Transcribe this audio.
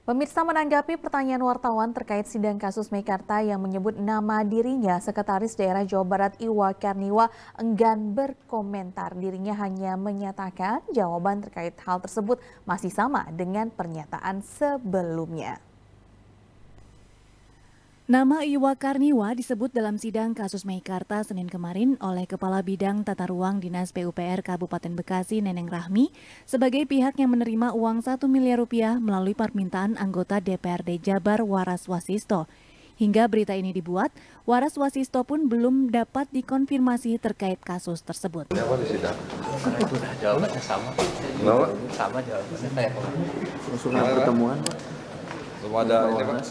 Pemirsa menanggapi pertanyaan wartawan terkait sidang kasus Mekarta yang menyebut nama dirinya Sekretaris Daerah Jawa Barat Iwa Karniwa enggan berkomentar. Dirinya hanya menyatakan jawaban terkait hal tersebut masih sama dengan pernyataan sebelumnya. Nama Iwa Karniwa disebut dalam sidang kasus Meikarta Senin kemarin oleh Kepala Bidang Tata Ruang Dinas PUPR Kabupaten Bekasi Neneng Rahmi sebagai pihak yang menerima uang 1 miliar rupiah melalui permintaan anggota DPRD Jabar Waras Wasisto. Hingga berita ini dibuat, Waras Wasisto pun belum dapat dikonfirmasi terkait kasus tersebut. jawabannya sama. Sama jawabannya pertemuan. Belum ada ini, Pak.